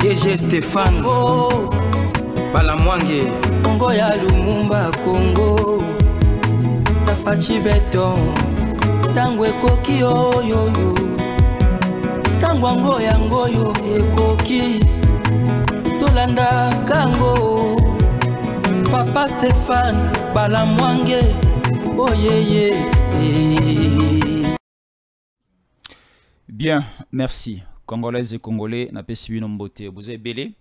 DG Stéphane oh. Mwange Balamwange Congo ya Lumumba Congo Tafachi Beton Tango ekoki oyoyo Tango ango et ekoki Tolanda kango Papa Stéphane Balamwange Oyeye oh, yeah, yeah. Bien, merci et congolais napesi bino mbote êtes belé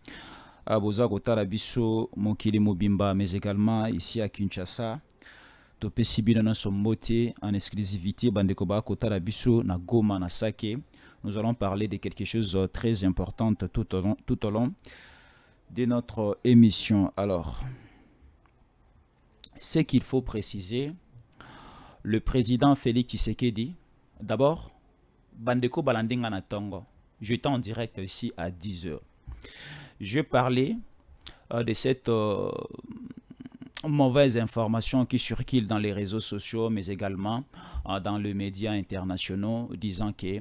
boza ah, kotala biso mokili mobimba mais également ici à kinshasa topesi bino nyonso mbote en exclusivité bandeko ba kotala biso na goma na sake nous allons parler de quelque chose de très importante tout au long, tout au long de notre émission alors ce qu'il faut préciser le président félix tshisekedi d'abord bandeko balandinga na tongo J'étais en direct ici à 10h. Je parlais euh, de cette euh, mauvaise information qui circule dans les réseaux sociaux, mais également euh, dans les médias internationaux, disant que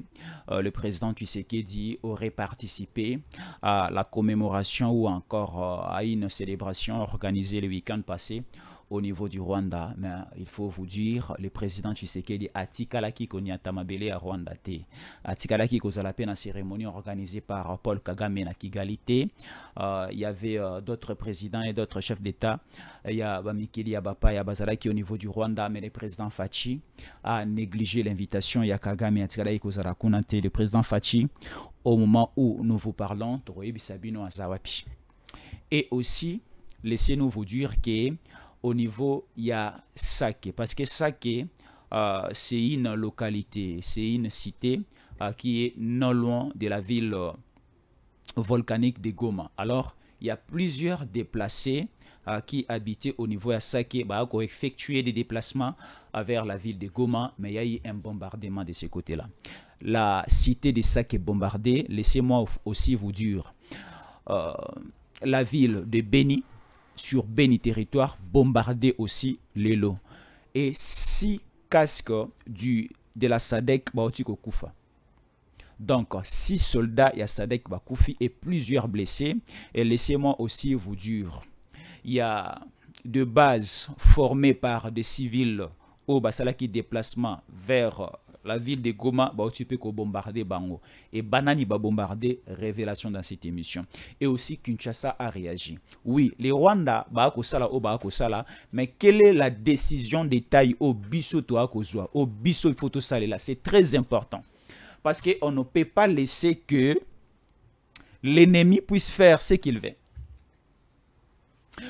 le président Tshisekedi aurait participé à la commémoration ou encore à une célébration organisée le week-end passé au niveau du Rwanda. Mais il faut vous dire, le président Tshisekedi atikalaki koni à Rwanda Atikalaki kozala peine na cérémonie organisée par Paul Kagame Nakigalité, Kigali euh, Il y avait euh, d'autres présidents et d'autres chefs d'État. Il y a Mikeli Abapa et Abazalaki au niveau du Rwanda, mais le président Fachi a négligé l'invitation. Il y a Kagame atikalaki kozala Le président Fachi, au moment où nous vous parlons, Azawapi. Et aussi, laissez-nous vous dire que au niveau ya Sake. Parce que Sake, euh, c'est une localité, c'est une cité euh, qui est non loin de la ville euh, volcanique de Goma. Alors, il y a plusieurs déplacés euh, qui habitaient au niveau de Sake, bah, qui ont effectué des déplacements vers la ville de Goma, mais il y a eu un bombardement de ce côté-là. La cité de Sake est bombardée, laissez-moi aussi vous dire, la ville de Beni, sur Beni territoire, bombarder aussi les lots. Et six casques du, de la SADEC au Koufa. Donc, six soldats a SADEC Bakoufi et plusieurs blessés. Et laissez-moi aussi vous dire, il y a de bases formées par des civils au Basalaki déplacement vers la ville de Goma va bah, bombarder bango et banani va bombarder révélation dans cette émission et aussi Kinshasa a réagi oui les Rwanda bah, sala oh, bah, sala mais quelle est la décision des taille au oh, biso to au oh, biso il faut là c'est très important parce que on ne peut pas laisser que l'ennemi puisse faire ce qu'il veut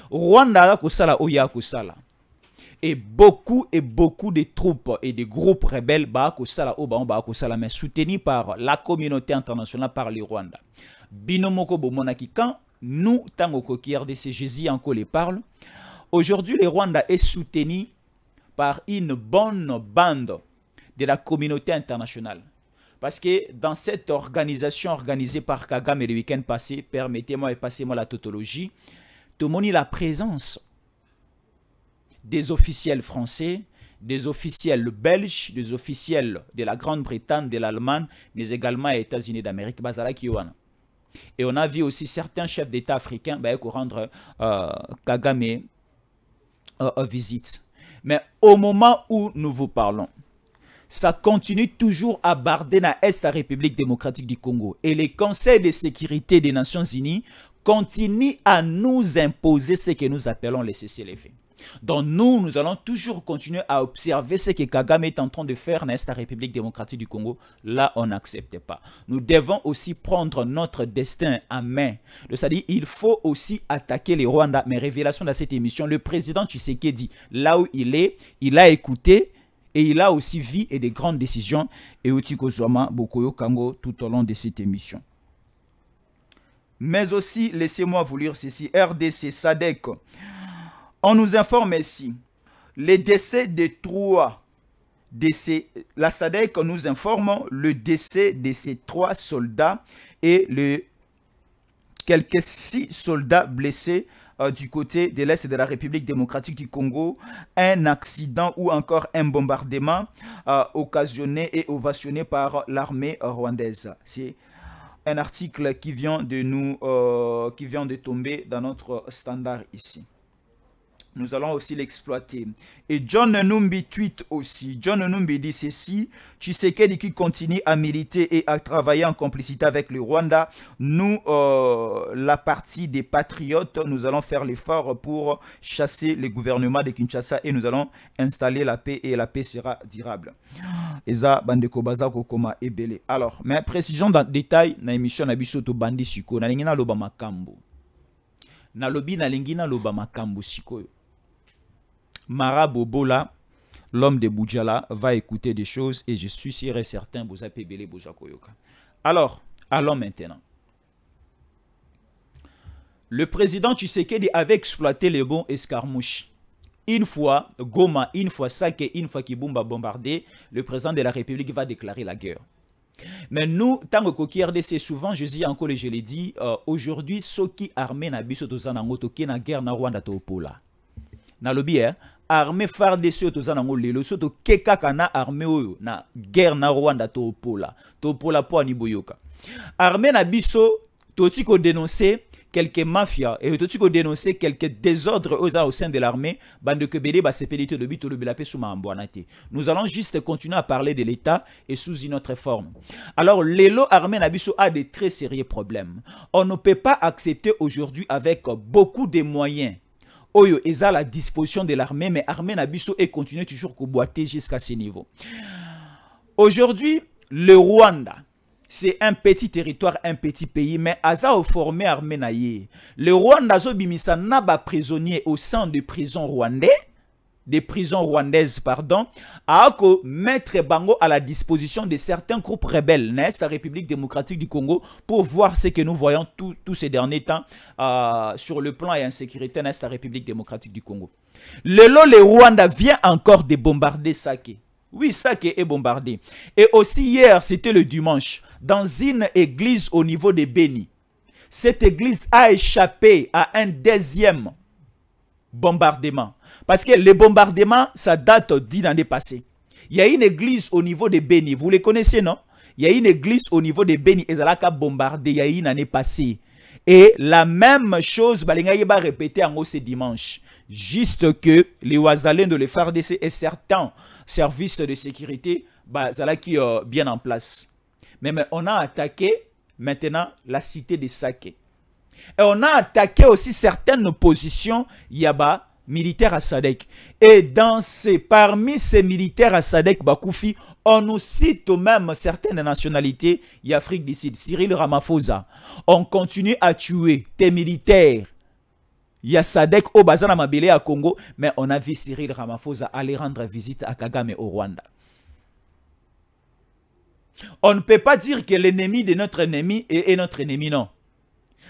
Rwanda ko sala ou ya et beaucoup et beaucoup de troupes et de groupes rebelles au sala o mais soutenus par la communauté internationale par le Rwanda Binomoko quand nous tango les parle aujourd'hui le Rwanda est soutenu par une bonne bande de la communauté internationale parce que dans cette organisation organisée par Kagame le week-end passé, permettez-moi et passez-moi la tautologie, tout la présence des officiels français, des officiels belges, des officiels de la Grande-Bretagne, de l'Allemagne, mais également des États-Unis d'Amérique, Et on a vu aussi certains chefs d'État africains bah, rendre euh, Kagame euh, euh, visite. Mais au moment où nous vous parlons, ça continue toujours à barder la Est la République démocratique du Congo. Et les conseils de sécurité des Nations Unies continuent à nous imposer ce que nous appelons les cessez les donc nous, nous allons toujours continuer à observer ce que Kagame est en train de faire dans la République démocratique du Congo. Là, on n'accepte pas. Nous devons aussi prendre notre destin à main. C'est-à-dire, il faut aussi attaquer les Rwandais. Mais révélation de cette émission, le président dit, là où il est, il a écouté et il a aussi vu et des grandes décisions. Et aussi Kango, tout au long de cette émission. Mais aussi, laissez-moi vous lire ceci. RDC, SADEC. On nous informe ici les décès de trois décès. La nous informe le décès de ces trois soldats et le, quelques six soldats blessés euh, du côté de l'Est de la République démocratique du Congo, un accident ou encore un bombardement euh, occasionné et ovationné par l'armée rwandaise. C'est un article qui vient de nous, euh, qui vient de tomber dans notre standard ici. Nous allons aussi l'exploiter. Et John Numbi tweet aussi. John Numbi dit ceci. Tu Tshisekedi qui continue à militer et à travailler en complicité avec le Rwanda. Nous, euh, la partie des patriotes, nous allons faire l'effort pour chasser le gouvernement de Kinshasa et nous allons installer la paix et la paix sera durable. Eza bandeko Kokoma Kokoma ebele. Alors, mais précisons dans le détail na émission na to bandi siko na lingina loba makambo. Na lobi na lingina loba makambo sikoyo. Mara Bobola, l'homme de Boudjala, va écouter des choses et je suis sûr et certain, avez Alors, allons maintenant. Le président Tshisekedi avait exploité les bons escarmouches. Une fois Goma, une fois Sake, une fois Kibumba bombardé, le président de la République va déclarer la guerre. Mais nous, tant que c'est souvent, je dis encore et je l'ai dit, euh, aujourd'hui, ceux qui armés armé biso tozana ngoto na guerre na Rwanda topola. Na hein, armée FARDC oyo toza nango lelo Le keka kaka na armée oyo na guerre na rwanda topola topola mpo ani boyoka armée na biso toti dénoncer quelques mafias et toti dénoncer quelques désordres aux au sein de l'armée bande ebele ba te de tolobela le so makambo wana te nous allons juste continuer à parler de l'état et sous une autre forme alors lelo armée na biso a de très sérieux problèmes on ne peut pas accepter aujourd'hui avec beaucoup de moyens et à la disposition de l'armée mais l'armée na est et continuer toujours boiter jusqu'à ce niveau. Aujourd'hui, le Rwanda c'est un petit territoire, un petit pays, mais Aza a formé armée Le Rwanda zo bimisa prisonnier au sein de prison rwandais des prisons rwandaises, pardon, à mettre Bango à la disposition de certains groupes rebelles, n'est la République démocratique du Congo, pour voir ce que nous voyons tous ces derniers temps euh, sur le plan et insécurité, n'est la République démocratique du Congo. Le lot, le Rwanda vient encore de bombarder Sake. Oui, Sake est bombardé. Et aussi hier, c'était le dimanche, dans une église au niveau de Beni. Cette église a échappé à un deuxième Bombardement Parce que les bombardements, ça date d'une année passée. Il y a une église au niveau de Béni. Vous les connaissez, non Il y a une église au niveau de Béni. Et ça a bombardé il y a une année passée. Et la même chose, Balengaye va répété en haut ce dimanche. Juste que les Ouazalens de FARC et certains services de sécurité, bah, ça qui euh, bien en place. Mais, on a attaqué maintenant la cité de Saké. Et on a attaqué aussi certaines positions Yaba militaires à Sadek. Et dans ces, parmi ces militaires à Sadek Bakoufi, on nous cite même certaines nationalités y Afrique du Sud. Cyril Ramaphosa, on continue à tuer tes militaires. Il y a Sadek au à à Congo, mais on a vu Cyril Ramaphosa aller rendre visite à Kagame au Rwanda. On ne peut pas dire que l'ennemi de notre ennemi est notre ennemi, non.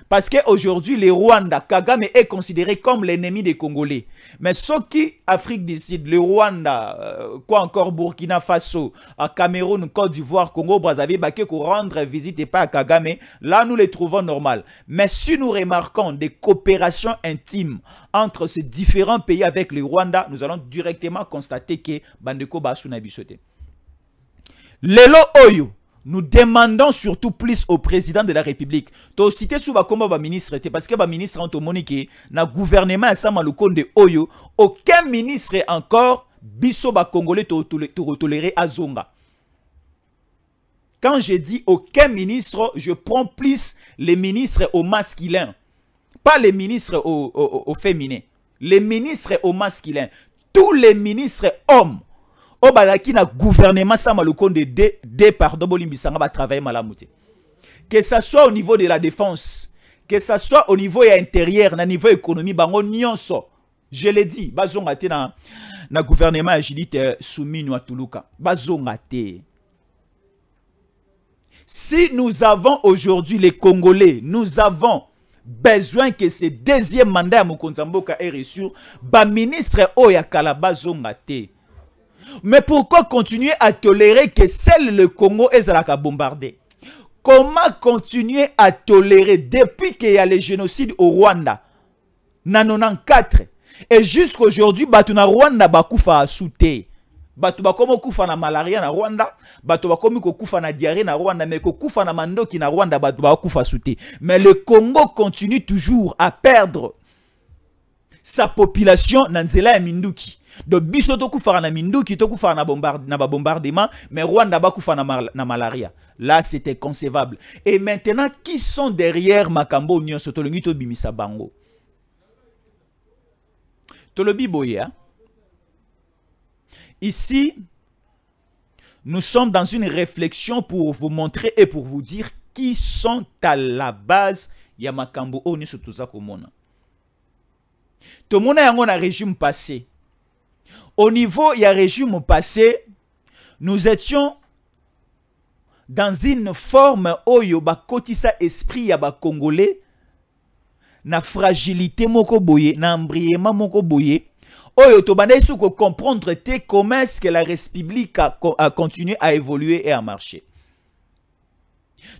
Parce qu'aujourd'hui, le Rwanda, Kagame est considéré comme l'ennemi des Congolais. Mais ceux qui, Afrique décide le Rwanda, euh, quoi encore Burkina Faso, à Cameroun, Côte d'Ivoire, Congo, Brazzaville, Baké, pour rendre visite et pas à Kagame, là nous les trouvons normal. Mais si nous remarquons des coopérations intimes entre ces différents pays avec le Rwanda, nous allons directement constater que Bandeko Basuna Lelo Oyo, nous demandons surtout plus au président de la République. as cité sous comment ba ministre parce que le ministre en monique na gouvernement le compte de Oyo, aucun ministre encore biso ba congolais tolérer à Zonga. Quand je dis aucun ministre, je prends plus les ministres au masculin, pas les ministres au, au féminin. Les ministres au masculin, tous les ministres hommes O bazalaki na gouvernement sa maloko de de bolimbisanga ba que ça soit au niveau de la défense que ça soit au niveau intérieur au niveau économie bango nyonso je l'ai dit bazonga te na, na gouvernement ya soumis euh, soumis no atuluka bazonga te si nous avons aujourd'hui les congolais nous avons besoin que ce deuxième mandat à mokonzi est mboka ministre ministre baministre ya mais pourquoi continuer à tolérer que seul le Congo est bombardé Comment continuer à tolérer depuis qu'il y a le génocide au Rwanda nanonan 94 et jusqu'aujourd'hui aujourd'hui, na Rwanda bakufa asute. batuba bakomi kufa na malaria na Rwanda, bato bakomi de na diarrhée na Rwanda mais kokufa na mandoki na Rwanda batouba Koufa souté. Mais le Congo continue toujours à perdre sa population nanzela et donc biso tokufaka na minduki tokufaka na, bombard, na bombardement mais rwanda bakufa na, na malaria là c'était concevable et maintenant qui sont derrière makambo nyonso tolingi Bimisa bango tolobi boye hein? ici nous sommes dans une réflexion pour vous montrer et pour vous dire qui sont à la base ya makambo oyo nyonso Tout komona tomona yango na régime passé au niveau du régime passé, nous étions dans une forme oyo un esprit ya congolais, na fragilité moko boye, na embriement moko boye. Oyo bande souko comprendre te comment est-ce que la République a, continué à évoluer et à marcher.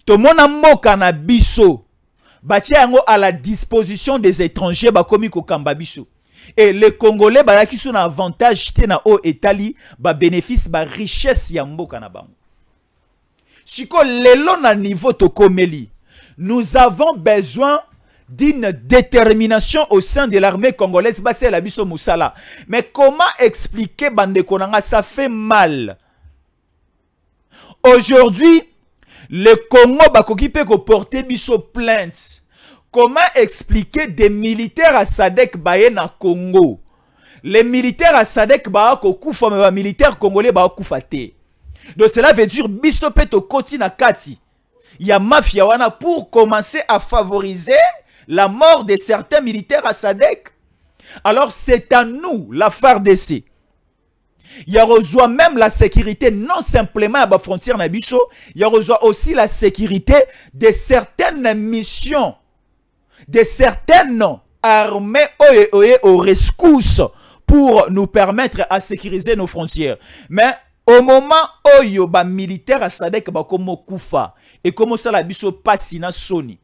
Tomona moka na biso, batia yango à la disposition des étrangers bakomi des biso et les congolais qui sont en avantage te na o etali ba bénéfice ba richesse ya mboka Si bango le lelo niveau tokomeli nous avons besoin d'une détermination au sein de l'armée congolaise la musala mais comment expliquer bande ça fait mal aujourd'hui le Congo qui peuvent porter biso plainte Comment expliquer des militaires à Sadek Baye na Congo Les militaires à Sadek Baye kokufa les militaires congolais ba faté. Donc cela veut dire to koti na kati. a mafia wana pour commencer à favoriser la mort de certains militaires à Sadek. Alors c'est à nous la Y a reçoit même la sécurité non simplement à la frontière y a reçoit aussi la sécurité de certaines missions de certaines armées au rescousse pour nous permettre à sécuriser nos frontières. Mais au moment où ba militaire à Sadek ba komo et comme ça la biso dans Sony.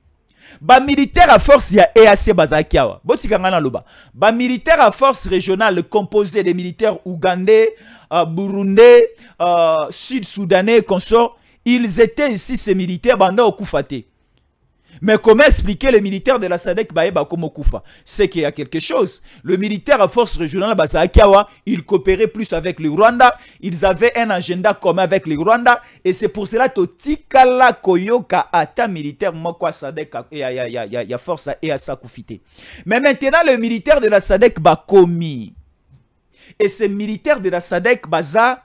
Ba militaire à force ya EAC Ba militaire à force régionale composés des militaires ougandais, euh, burundais, euh, sud-soudanais consorts, ils étaient ici ces militaires bah, au Koufate. Mais comment expliquer les militaires de la SADEC C'est qu'il y a quelque chose. Le militaire à force régionale Basakawa, il coopérait plus avec le Rwanda. Ils avaient un agenda commun avec le Rwanda. Et c'est pour cela que Tikala Koyoka Ata militaire Mokwa Il y a force et à Mais maintenant, le militaire de la SADC Bakomi. Et ces militaires de la SADEC Baza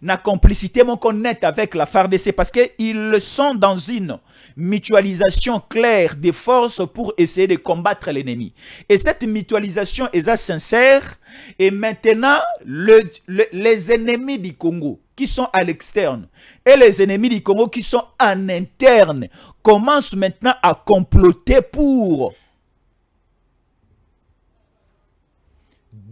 na complicité mon nette avec la FARDC parce qu'ils sont dans une mutualisation claire des forces pour essayer de combattre l'ennemi. Et cette mutualisation est sincère et maintenant les ennemis du Congo qui sont à l'externe et les ennemis du Congo qui sont en interne commencent maintenant à comploter pour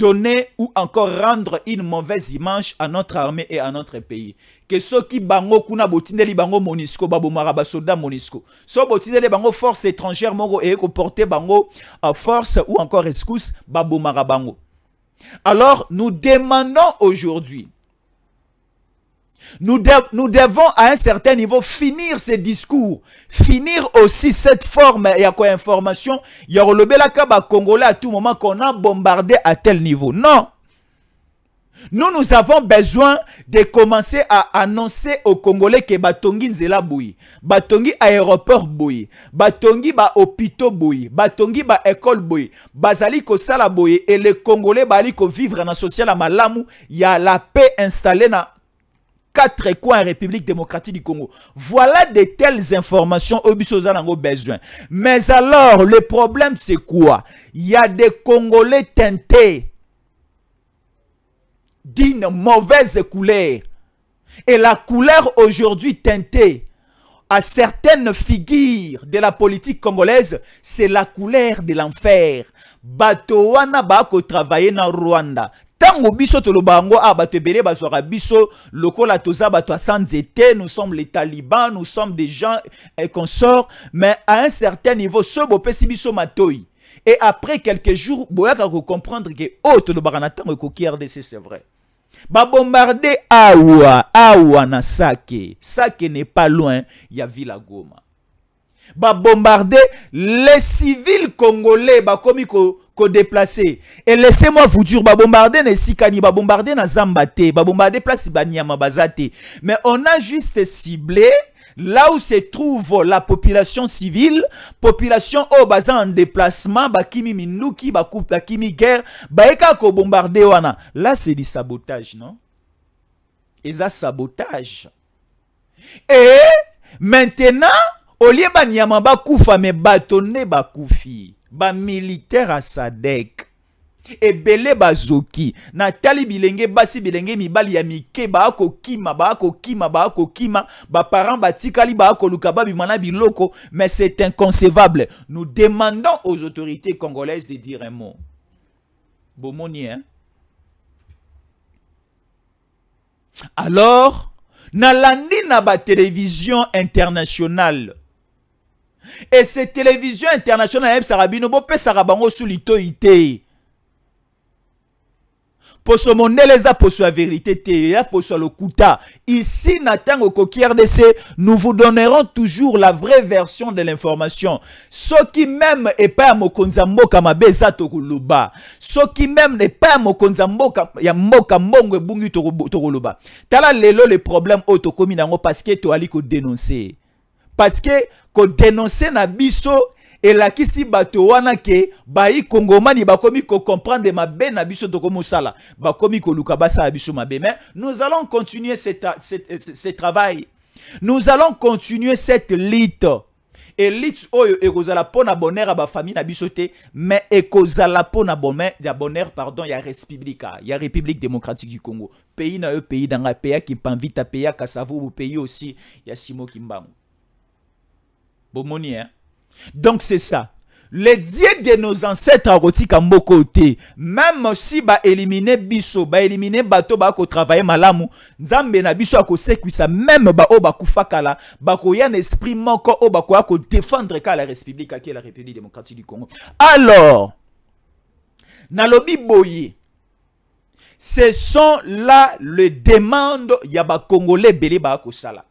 donner ou encore rendre une mauvaise image à notre armée et à notre pays. Que ceux qui bango kuna li bango monisco Babo maraba soldats monisco. So bango force étrangère mongo et porter bango à force ou encore excuse babomara bango. Alors nous demandons aujourd'hui nous, devons à un certain niveau finir ces discours, finir aussi cette forme et à quoi information. Yarolobelaka la Congolais à tout moment qu'on a bombardé à tel niveau. Non. Nous, nous avons besoin de commencer à annoncer aux Congolais que Batongi Nzela Boui, Batongi aéroport Boui, Batongi ba hôpitaux Boui, Batongi ba école Boui, Bazali ko sala et les Congolais bali ko vivre dans social à malamu, y a la paix installée dans quatre coins République démocratique du Congo. Voilà de telles informations besoin. Mais alors, le problème c'est quoi Il y a des Congolais teintés d'une mauvaise couleur. Et la couleur aujourd'hui teintée à certaines figures de la politique congolaise, c'est la couleur de l'enfer. Batoana bako travailler dans Rwanda ntango biso toloba yango ah biso lokola toza bato nous sommes les talibans nous sommes des gens et eh, qu'on sort mais à un certain niveau soki bopesi biso matoi et après quelques jours boyaka comprendre que oyo oh, tolobaka na ntango ekoki rdc c'est vrai bombarder awa awa na sake sake n'est pas loin ya ville ya goma bombarder les civils congolais komi ko déplacer. et laissez-moi vous dire les sikani, ba bombarder na zamba ba bombarder place ba niyama bazate. mais on a juste ciblé là où se trouve la population civile, population au bazan en déplacement, ba kimi minuki, ba kimi guerre, eka ko bombarder wana. Là, c'est du sabotage, non? Et ça, sabotage. Et maintenant, au lieu ba bakoufa, mais ba bakoufi militaire à sadek belé bazoki natali bilenge basi bilenge mibali ya mike ba baakokima ba baparent batikali lukaba, babima manabi loko, mais c'est inconcevable nous demandons aux autorités congolaises de dire un mot moni, hein? alors nalandi na télévision internationale et ces télévision internationales pour bino rabango Pour poso vérité sa e poso lokuta ici na au rdc nous vous donnerons toujours la vraie version de l'information soki qui même pas à ya mboka mabe eza tokoloba qui même n'est pas à ya mboka mbongo to tokoloba tala lelo le problème oyo nango parce tu toali dénoncé parce que ko dénoncer na biso elakisi bato wana ke comprend kongomani bakomi kocomprendre mabe na biso komi ko luka sa biso ma ben nous allons continuer ce, travail nous allons continuer cette lite Et oyo la peau na bonheur à famille na biso te mais la peau na ya bonheur pardon ya Y ya république démocratique du congo pays na e pays dans la qui ngai à mpamvita kasavou savou pays aussi ya simo kimbangu donc c'est ça. Les dieux de nos ancêtres arotika moko côté. Même si ba éliminer biso, ba éliminer bato ba ko travailler malamu, nzambe na biso ako sekwisa même ba o ba kufa kala, ba ko yan esprit moko o ba ko défendre la République qui est la République démocratique du Congo. Alors nalobi boyé, ce sont là les demandes ya ba congolais belé ba ko sala.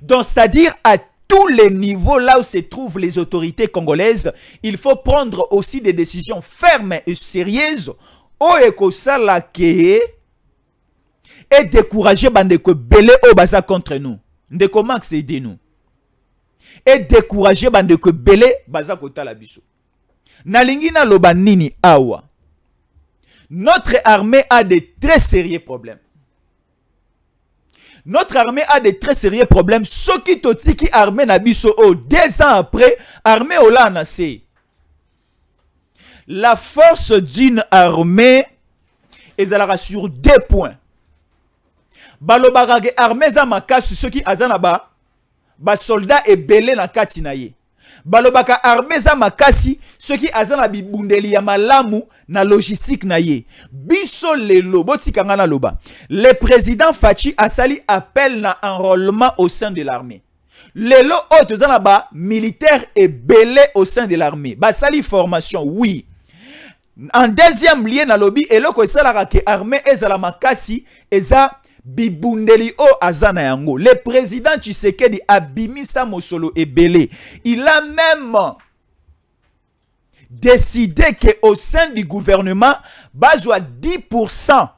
Donc c'est-à-dire à tous les niveaux là où se trouvent les autorités congolaises, il faut prendre aussi des décisions fermes et sérieuses et décourager bandeko belé au baza contre nous. Ndeko Max nous. Et décourager bandeko belé baza kota la biso. Nalingina lobanini awa. Notre armée a de très sérieux problèmes. Notre armée a des très sérieux problèmes. Ce qui qui armée Nabiso, oh, deux ans après, armée Olana, c'est la force d'une armée ezalaka sur deux points balobaka ke armée za makasi soki Azanaba na soldats ebele na kati na balobaka armée za makasi soki qui azana bibundeli ya malamu na logistique na ye biso lelo botika nga loba. le président Fati Assali appel na enrôlement au sein de l'armée lelo oyo ba militaire et belé au sein de l'armée basali formation oui en deuxième lieu nalobi eloko esalaka ke armée ezala makasi eza bibundeli o oh, azana yango le président Tshisekedi abimisa mosolo ebele il a même décidé que au sein du gouvernement bazwa 10%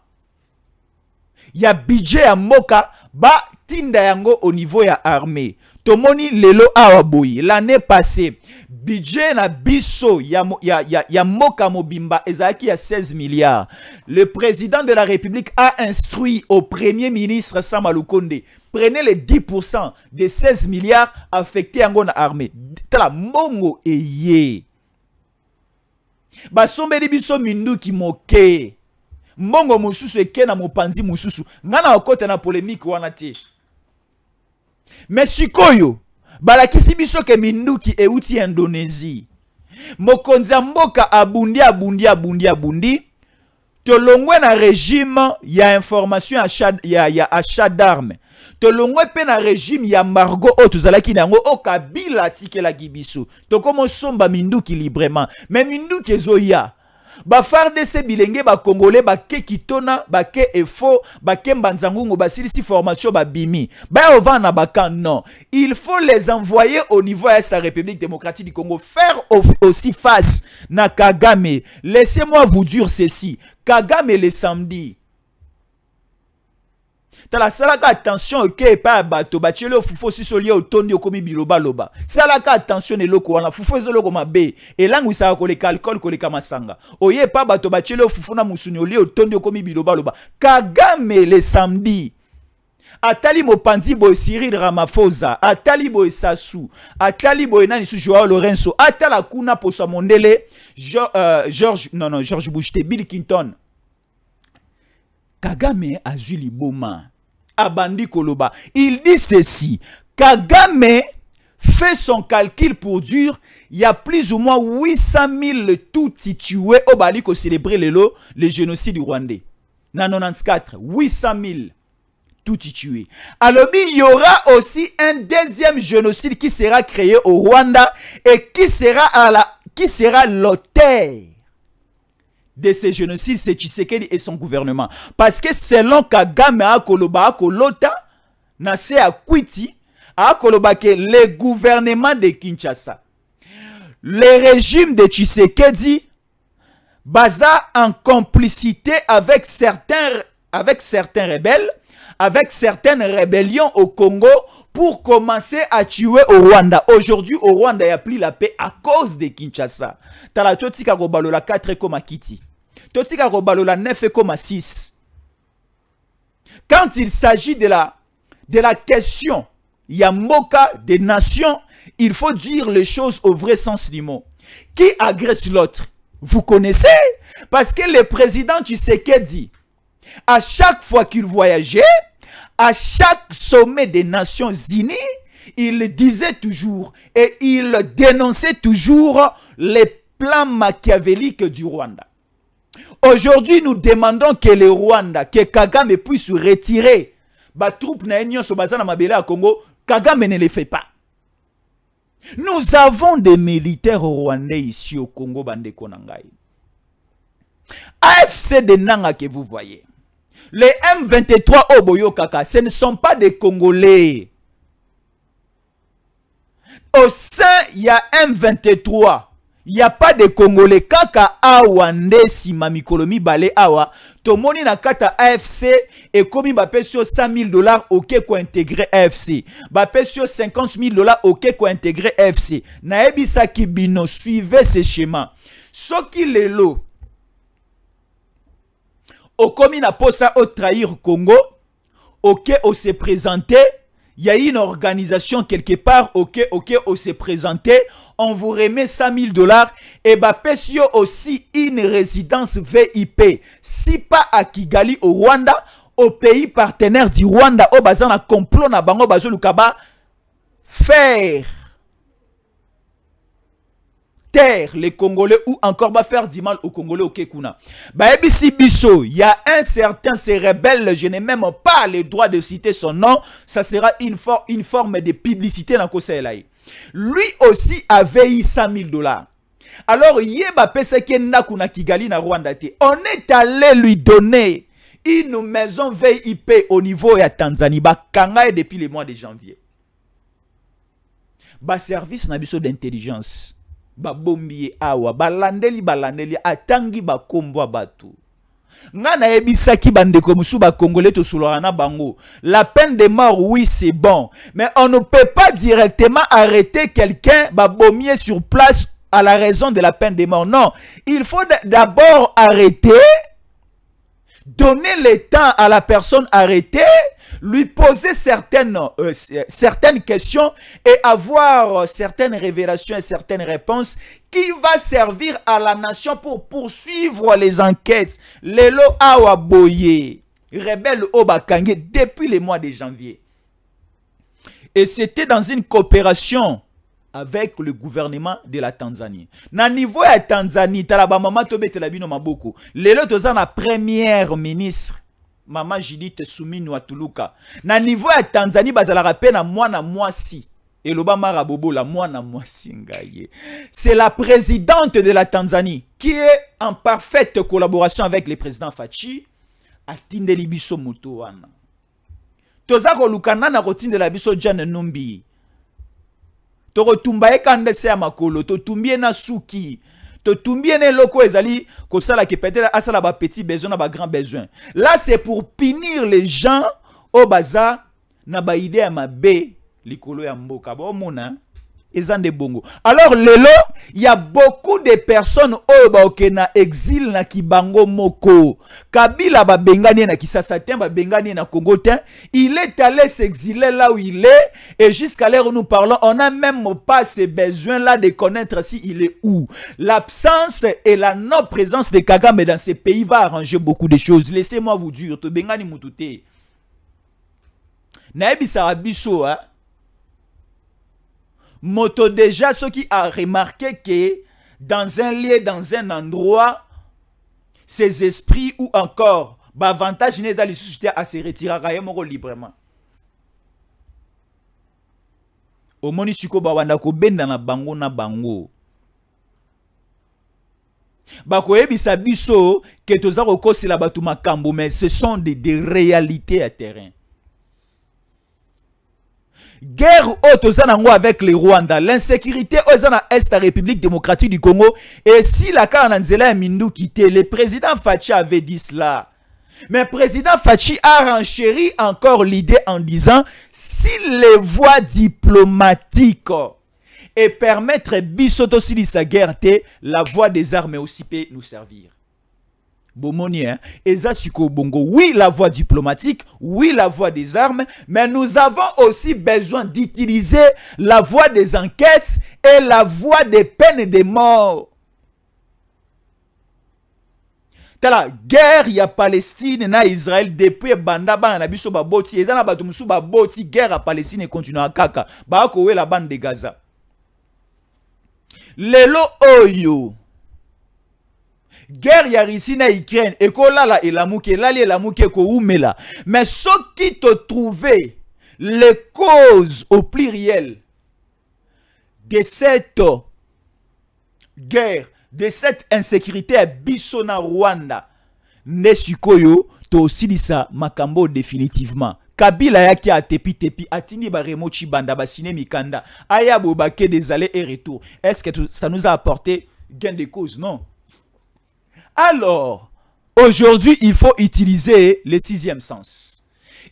ya budget à Moka batinda yango au niveau ya armée tomoni lelo awa l'année passée budget na biso ya, ya, ya, ya mobimba ya 16 milliards le président de la république a instruit au premier ministre Samalukonde prenez les 10% des 16 milliards affectés à na armée tala mbongo eye basombeli biso ki moke mongo mosusu eke na mopanzi mosusu ngai okote na polémique wana te me balaki balakisi biso ke minduki euti Uti indonésie Mokonza abundia mboka abundia abundi abundi abundi tolongwe na régime ya information ya, ya achat d'arme tolongwe pe na régime ya margo oyo tozalaki na yango la oh, kabila gibisu. tokomo somba mindu minduki librement Mais minduki ya se bilenge ba ke kitona ke efo ba nzangungu si formation bimi. Ba ova na bakamp non il faut les envoyer au niveau de sa république démocratique du congo faire aussi face na kagame laissez-moi vous dire ceci kagame le samedi salaka attention ke pa bato bato batie si fufu au tondio komi okomi loba. salaka attention bah, na ma wana et be. où mabe elangwisaka koleka le kama sanga. oye pa bato batie le fufuna na au tondio komi okomi loba. kagame le samedi atali mopanzi bo cyril ramaphosa atali bo sasu atali bo nani su joao Lorenzo, atala kuna posa sa mondele euh, george non, non, george bush bill clinton kagame Bo boma. Il dit ceci. Kagame fait son calcul pour dire Il y a plus ou moins 800 000 tout situés au Bali qui célébrer le, le génocide du Rwandais. Dans 94, 800 000 tout situés. Alors, il y aura aussi un deuxième génocide qui sera créé au Rwanda et qui sera à la, qui sera l'auteur de ces génocides c'est Tshisekedi et son gouvernement. Parce que selon Kagame l'OTAN akolota, na se a Koloba que le gouvernement de Kinshasa, le régime de Tshisekedi, baza en complicité avec certains, avec certains rebelles, avec certaines rébellions au Congo pour commencer à tuer au Rwanda. Aujourd'hui, au Rwanda, il a plus la paix à cause de Kinshasa. T'as la totika 4 la 9,6 quand il s'agit de la de la question moka des nations il faut dire les choses au vrai sens du mot qui agresse l'autre vous connaissez parce que le président Tshisekedi à chaque fois qu'il voyageait à chaque sommet des Nations Unies il disait toujours et il dénonçait toujours les plans machiavéliques du Rwanda Aujourd'hui, nous demandons que le Rwanda, que Kagame puisse retirer les troupes à Congo. Kagame ne les fait pas. Nous avons des militaires rwandais ici au Congo, Bande Konangai. AFC de Nanga que vous voyez. Les M23 Oboyo Kaka, ce ne sont pas des Congolais. Au sein, il y a M23. Il n'y a pas de Congolais. Kaka awa ndesi mamikolo balé awa. Tomoni na kata AFC et komi ba sur 100 000 dollars ok ko intégrer AFC. Ba sur 50 000 dollars ok ko intégrer AFC. Na ebisa kibino, suivez ce schéma. Soki lelo. komi na posa o trahir Congo. Ok o se présenter. Il y a une organisation quelque part. Ok ok o se présenter on vous remet 000 dollars et bah pesio aussi une résidence VIP si pas à Kigali au Rwanda au pays partenaire du Rwanda au oh, bazana complot na bango bazo faire terre les Congolais ou encore va bah, faire du mal aux Congolais au Kekuna. Bah si Bisso, il y a un certain rebelles, je n'ai même pas le droit de citer son nom, ça sera une, forme de publicité dans cas-là. Lui aussi avait veillé 100 000 dollars. Alors, Yeba Peseke Nakuna Kigali na Rwanda On est allé lui donner une maison VIP au niveau de Tanzanie. depuis le mois de janvier. Ba service na d'intelligence. Ba bombier awa. Ba landeli ba landeli. Atangi ba kombo batu la peine de mort oui c'est bon mais on ne peut pas directement arrêter quelqu'un baumier sur place à la raison de la peine de mort non il faut d'abord arrêter donner le temps à la personne arrêtée lui poser certaines, euh, euh, certaines questions et avoir euh, certaines révélations et certaines réponses qui va servir à la nation pour poursuivre les enquêtes. Lelo Awaboye, rebelle Obakange, depuis le mois de janvier. Et c'était dans une coopération avec le gouvernement de la Tanzanie. Na niveau la Tanzanie, talaba mama la maboko. Lelo première ministre mama judith suminu atuluka na niveau ya tanzanie bazalaka na mwana mwasi eloba mara Rabobola mwana mwasi ngaye. c'est la présidente de la tanzanie qui est en parfaite collaboration avec le président Fachi. atindeli biso moto wana toza koluka de la biso John numbi To ye kanda se makolo na suki ne loko ezali asala petit besoin na grand besoin là c'est pour punir les gens Au baza na ma ya li likolo ya mboka de bongo alors lelo il y a beaucoup de personnes au na exil na kibango moko kabila bengani na ba bengani na il est allé s'exiler là où il est et jusqu'à l'heure où nous parlons on n'a même pas ce besoin là de connaître si il est où l'absence et la non présence de Kagame dans ces pays va arranger beaucoup de choses laissez-moi vous dire to bengani mutute sa moto déjà ce qui a remarqué que dans un lieu, dans un endroit, ces esprits ou encore bavantage avantage à se retirer librement omoni ko ben bango na bango biso ke toza la batou makambo mais ce sont des, réalités à terrain guerre haute aux avec les rwanda l'insécurité aux est la république démocratique du congo et si la nzela nous Mindou le président Fachi avait dit cela mais président Fachi a renchéri encore l'idée en disant si les voies diplomatiques et permettre biso sa guerre la voie des armes aussi peut nous servir hein? Et Bongo, oui, la voie diplomatique, oui, la voie des armes, mais nous avons aussi besoin d'utiliser la voie des enquêtes et la voie des peines et des morts. la guerre a palestine na Israël. depuis Bandaba, bana na biso baboti et na la mosusu baboti guerre à palestine à kaka baya la bande de gaza lelo oyo guerre ya Russie na Ukraine et la mouke ko oumela mais qui soki trouvé les causes au pluriel de cette guerre de cette insécurité bissona Rwanda, à ne suko yo tu aussi dit ça makambo définitivement kabila ya tepi, atini ba baremo chibanda basine mikanda aya ke des et et retours. est ce que ça nous a apporté gain de cause non alors, aujourd'hui, il faut utiliser le sixième sens.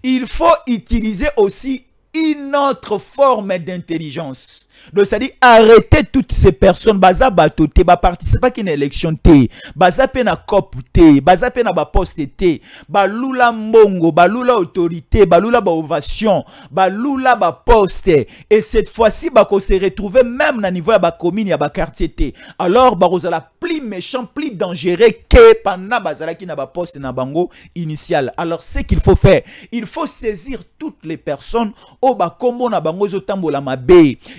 Il faut utiliser aussi une autre forme d'intelligence. Donc, c'est-à-dire arrêter toutes ces personnes, baza bato te, ba à une élection te, baza pe na cop te, pe na ba poste te, ba lula mbongo, ba lula autorité, ba lula ba ovation, ba lula ba poste. Et cette fois-ci, ba ko se retrouver même na niveau ya ba commune, ya ba quartier te. Alors, ba la méchant, plus dangereux que pendant Bazalaki pas poste initial. Alors, ce qu'il faut faire, il faut saisir toutes les personnes au Zotambo Mabe.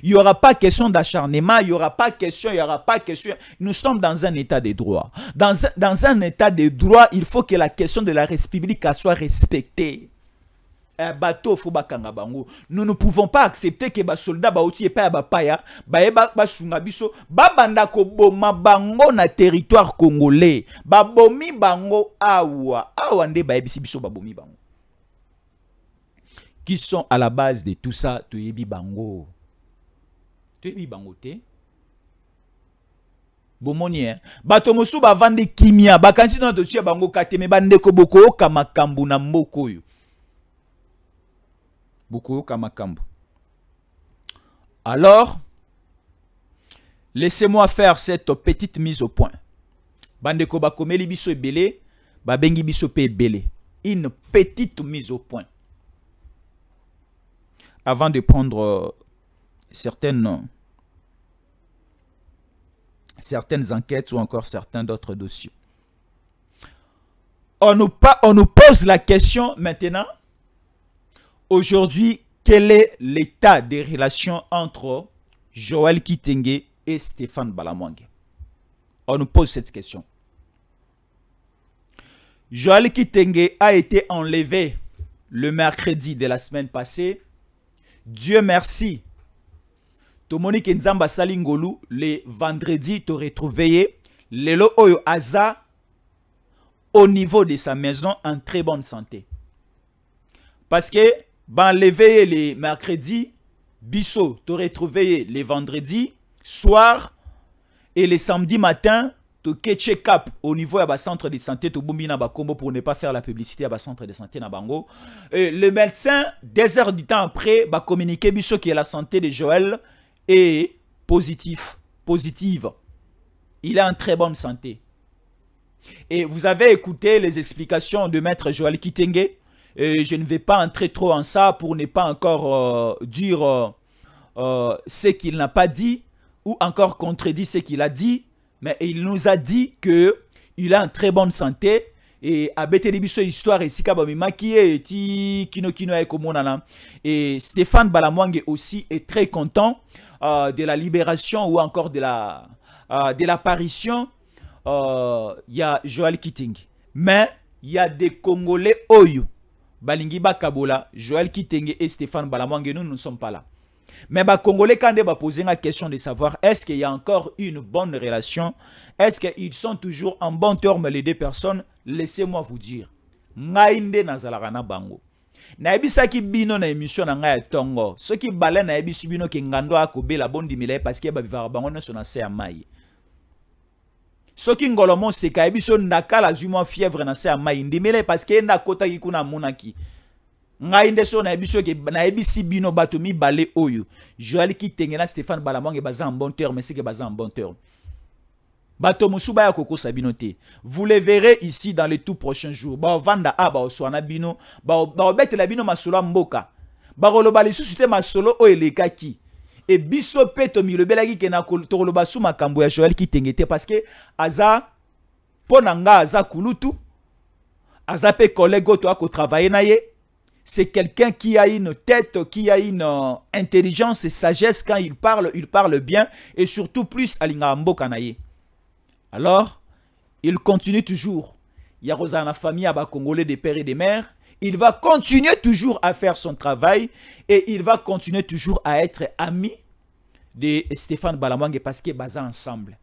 Il n'y aura pas question d'acharnement, il n'y aura pas question, il n'y aura pas question. Nous sommes dans un état de droit. Dans, dans un état de droit, il faut que la question de la République soit respectée. Eh, bateau faut bakanga bango nous ne pouvons pas accepter que ba soldats ba outil pa ba paya ba ba sungabiso, biso ba banda ko boma bango na territoire congolais ba bomi bango awa awa nde ba ebisi ba bomi bango qui sont à la base de tout ça toyebi bango yebi bango te bomoni hein bato ba vande kimia bakanisi na totia bango kate me boko koboko makambo na mboka alors, laissez-moi faire cette petite mise au point. babengi Une petite mise au point. Avant de prendre euh, certaines certaines enquêtes ou encore certains d'autres dossiers. On on nous pose la question maintenant Aujourd'hui, quel est l'état des relations entre Joël Kitenge et Stéphane Balamwange On nous pose cette question. Joël Kitenge a été enlevé le mercredi de la semaine passée. Dieu merci. Tomoni Nzamba Salingolu, le vendredi, te retrouvé Lelo Oyo au niveau de sa maison, en très bonne santé. Parce que ban lever les mercredis, biso te retrouver le vendredi, soir, et les samedis matin, tu check cap au niveau à centre de santé to Bumbi, pour ne pas faire la publicité à centre de santé na bango. le médecin, des heures du temps après, va communiquer biso qui est la santé de Joël est positif, positive. Il est en très bonne santé. Et vous avez écouté les explications de maître Joël Kitenge, et je ne vais pas entrer trop en ça pour ne pas encore euh, dire euh, euh, ce qu'il n'a pas dit ou encore contredire ce qu'il a dit. Mais il nous a dit que il a une très bonne santé. Et à Bethélibiso Histoire, et et Kino Kino Et Stéphane Balamwange aussi est très content de la libération ou encore de la de l'apparition. Il y a Joël Kitting. Mais il y a des Congolais Oyo balingi bakabola Joël Kitenge et Stéphane Balamangue, nous ne sommes pas là. Mais les Congolais, quand ils poser la question de savoir est-ce qu'il y a encore une bonne relation, est-ce qu'ils sont toujours en bon terme les deux personnes, laissez-moi vous dire. Ngaïnde Nazalarana Bango. qui bino na émission na ngai tongo. ntongo qui bale nayebisi bino ke ngando akobela parce ye ba bavivaka bango na se mai soki ngolo moseka yebi so nakala zumo fièvre na se ya mai paske ye parceke ye nde akɔtaki kuna amonaki ngai nde so nayebi na ebisi bino bato balé oyo joali ki tengena stéphane balamwange baza en bon terme eseke baza en bon terme bato mosusu baya kokosa bino vous le verrez ici dans les tout prochains jours Ba baovanda a baoswana bino la bino masolo ya mboka rolo lisusu te masolo o elekaki et biso pe le ke na tokoloba basu makambo ya joel ki parce que aza ponanga nga aza kulutu aza pe collègue toi na ye c'est quelqu'un qui a une tête, qui a une euh, intelligence et sagesse. Quand il parle, il parle bien. Et surtout plus à l'Ingambo Kanaye. Alors, il continue toujours. la famille à Congolais des pères et des mères. Il va continuer toujours à faire son travail et il va continuer toujours à être ami de Stéphane Balamwangé parce que baza ensemble.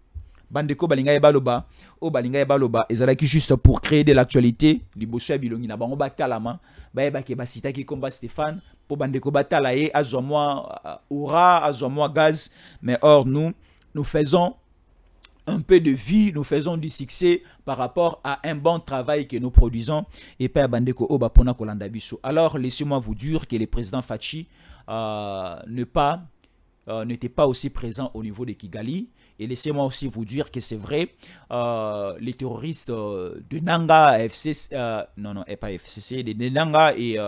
Bandeko balinga baloba, o oh balinga baloba, qui juste pour créer de l'actualité, libosha bilongi na bango batalama, ba ke basita ki komba Stéphane, po bandeko batala ye eh, azwa moi euh, aura, azwa moi gaz, mais or nous nous faisons un peu de vie, nous faisons du succès par rapport à un bon travail que nous produisons. Et Père Bandeko Oba Pona Alors, laissez-moi vous dire que le président Fachi euh, n'était pas, euh, n'était pas aussi présent au niveau de Kigali. Et laissez-moi aussi vous dire que c'est vrai, euh, les terroristes euh, de Nanga, FCC, euh, non, non, eh, pas FCC, les, Nanga et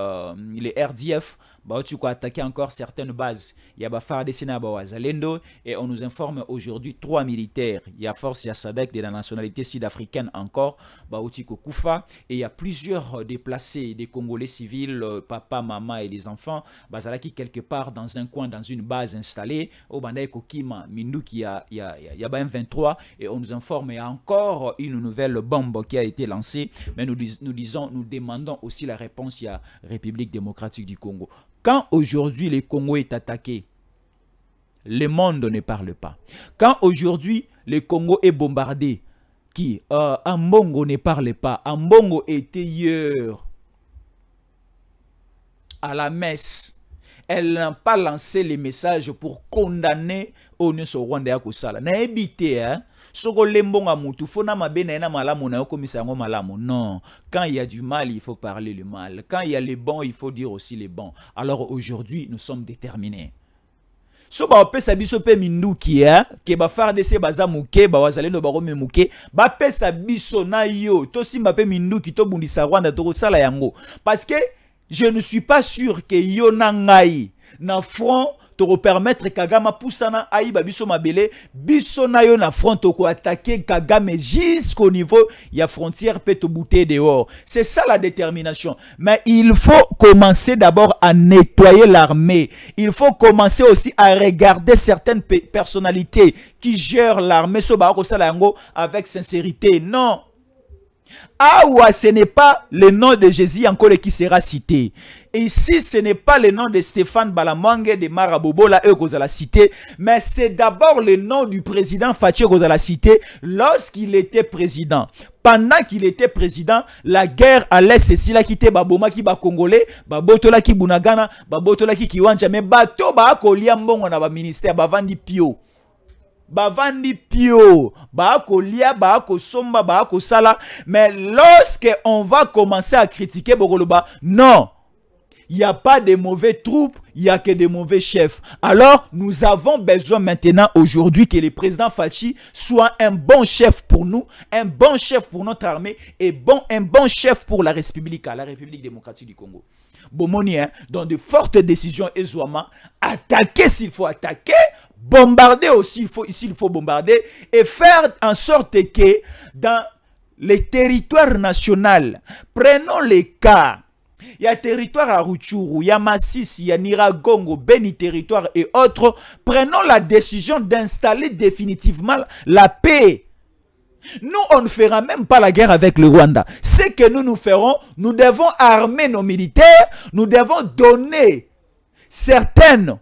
les RDF quoi bah, attaquer encore certaines bases y Il a y Dessina, bawazalendo et on nous informe aujourd'hui trois militaires il y a force ya de la nationalité sud-africaine encore bah, Koufa. et il y a plusieurs euh, déplacés des congolais civils euh, papa maman et les enfants bazalaki quelque part dans un coin dans une base installée au oh, bandai kokima minduki a M23 et on nous informe il y a encore une nouvelle bombe qui a été lancée mais nous nous disons nous demandons aussi la réponse à la République démocratique du Congo quand aujourd'hui le Congo est attaqué, le monde ne parle pas. Quand aujourd'hui le Congo est bombardé, qui euh, Ambongo ne parle pas. Ambongo était hier à la messe. Elle n'a pas lancé les messages pour condamner Onus au Rwanda N'a hein? soko lembonga mutu fona mabena na malamu na okomisa yango malamu non quand il y a du mal il faut parler le mal quand il y a le bon il faut dire aussi le bon alors aujourd'hui nous sommes déterminés so baopesa biso mpe minduki ya eh? ke bafardc baza moke bawazalendo bakome moke bapesa biso na yo tosimba mpe minduki tobundisa rwanda sala yango parce que je ne suis pas sûr que yo na ngai na front te permettre Kagame poussana aiba biso mabele biso na yo na front attaquer Kagame jusqu'au niveau a frontière peut bouter dehors. C'est ça la détermination. Mais il faut commencer d'abord à nettoyer l'armée. Il faut commencer aussi à regarder certaines personnalités qui gèrent l'armée so avec sincérité. Non, ah ouais, ce n'est pas le nom de Jésus encore qui sera cité. Ici, ce n'est pas le nom de Stéphane Balamangue de Marabobola eux qu'on la cité, mais c'est d'abord le nom du président Fatih qu'on la cité lorsqu'il était président pendant qu'il était président, la guerre allait ceci, c'est qui la Baboma qui ba congolais, Babotola qui Bunagana, Babotola qui Kiwanja, mais Bato ba on na ba ministère, Bavandi Pio. Bavandi Pio, Bako Lia, Bako Somba, Bako Sala, mais lorsque on va commencer à critiquer Bogoloba, non! il n'y a pas de mauvais troupes, il n'y a que des mauvais chefs. Alors, nous avons besoin maintenant, aujourd'hui, que le président Fachi soit un bon chef pour nous, un bon chef pour notre armée et bon, un bon chef pour la République, la République démocratique du Congo. Bomoni, hein, dans de fortes décisions, attaquer s'il faut attaquer, bombarder aussi s'il faut, il faut bombarder, et faire en sorte que dans les territoires nationaux, prenons les cas il y a territoire à Ruchuru, il y a Massis, il y a Niragongo, Beni territoire et autres. Prenons la décision d'installer définitivement la paix. Nous, on ne fera même pas la guerre avec le Rwanda. Ce que nous nous ferons, nous devons armer nos militaires, nous devons donner certaines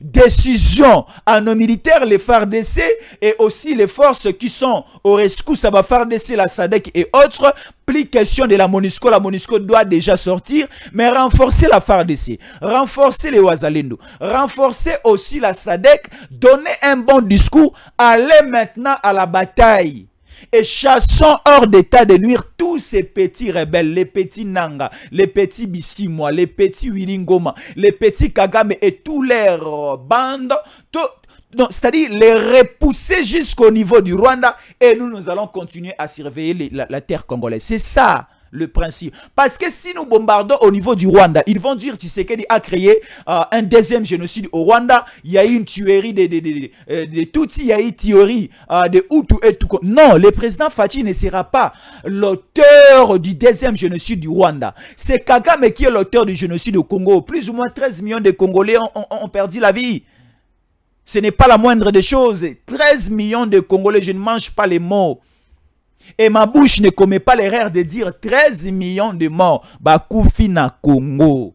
décision à nos militaires, les FARDC et aussi les forces qui sont au rescousse ça va FARDC, la SADEC et autres, plus question de la MONUSCO, la MONUSCO doit déjà sortir, mais renforcer la FARDC, renforcer les Ouazalendo, renforcer aussi la SADEC, donner un bon discours, allez maintenant à la bataille et chassons hors d'état de nuire tous ces petits rebelles, les petits Nanga, les petits Bissimwa, les petits Wilingoma, les petits Kagame et tous leurs bandes, c'est-à-dire les repousser jusqu'au niveau du Rwanda et nous, nous allons continuer à surveiller la, terre congolaise. C'est ça le principe. Parce que si nous bombardons au niveau du Rwanda, ils vont dire Tshisekedi a créé euh, un deuxième génocide au Rwanda. Il y a eu une tuerie des, des, euh, il y a eu une tuerie euh, des et tout. Non, le président Fati ne sera pas l'auteur du deuxième génocide du Rwanda. C'est Kagame qui est l'auteur du génocide au Congo. Plus ou moins 13 millions de Congolais ont perdu la vie. Ce n'est pas la moindre des choses. 13 millions de Congolais, je ne mange pas les mots. Et ma bouche ne commet pas l'erreur de dire 13 millions de morts. Congo.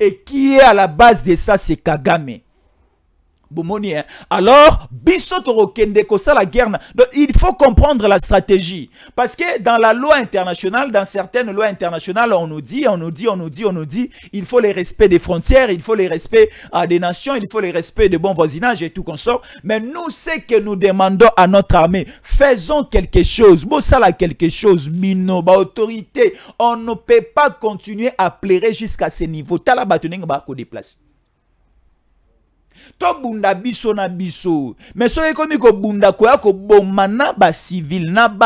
Et qui est à la base de ça, c'est Kagame. Hein. Alors, la guerre. il faut comprendre la stratégie. Parce que dans la loi internationale, dans certaines lois internationales, on nous dit, on nous dit, on nous dit, on nous dit, il faut le respect des frontières, il faut le respect ah, des nations, il faut le respect de bon voisinage et tout qu'on Mais nous, ce que nous demandons à notre armée, faisons quelque chose. Bon, ça quelque chose, mino, autorité. On ne peut pas continuer à plaire jusqu'à ce niveau. T'as ko déplacer tobunda biso na biso me na civil na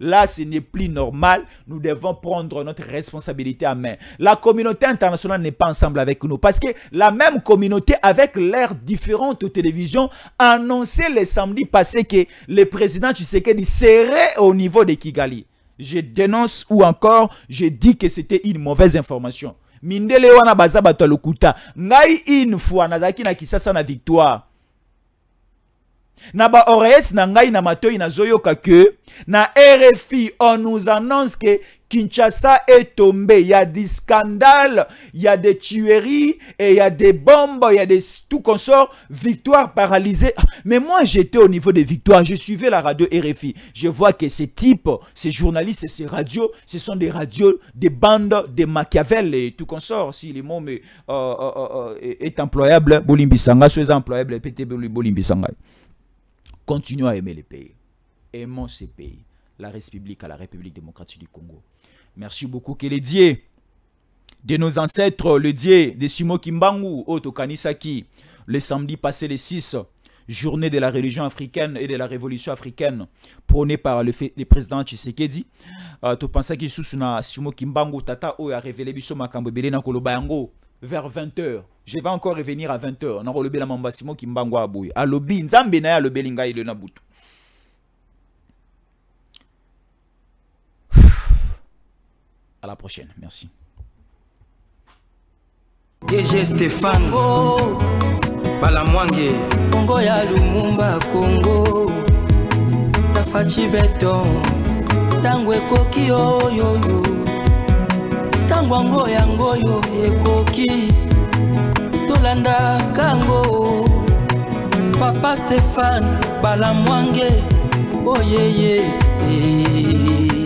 là ce n'est plus normal nous devons prendre notre responsabilité à main la communauté internationale n'est pas ensemble avec nous parce que la même communauté avec l'air différentes télévisions a annoncé le samedi passé que le président Tshisekedi serait au niveau de Kigali je dénonce ou encore je dis que c'était une mauvaise information mindele wana baza bato lokuta ngai une fois kisasa na victoire na ba na ngai na na RFI on nous annonce que Kinshasa est tombé. Il y a des scandales, il y a des tueries, et il y a des bombes, il y a des tout consort Victoire paralysée. Ah, mais moi, j'étais au niveau des victoires. Je suivais la radio RFI. Je vois que ces types, ces journalistes, ces radios, ce sont des radios, des bandes, des Machiavel et tout sort. Si les mots mais, euh, euh, euh, euh, est employable, Bolimbisanga, employable, Continuons à aimer les pays. Aimons ces pays. La République à la République démocratique du Congo. Merci beaucoup, que les dieux de nos ancêtres, le dieu de Simo Kimbangu, Otokanisaki, le samedi passé les 6, journée de la religion africaine et de la révolution africaine prônée par le, président Tshisekedi. Euh, qu'il sous na Simo Kimbangu, Tata, a révélé Belena Kolobayango vers 20h. Je vais encore revenir à 20h. On a la mambasimo qui m'a aboui. A lobby, nzambe na ya lo belinga et le À la prochaine. Merci. DG Stéphane oh, Balamwange Congo ya Lumumba Congo Tafachi Beton Tangwe Koki yo yo. ntango yango yango oyo ekoki tolandaka yango papa stefane balamwange oyeye oh, yeah, yeah.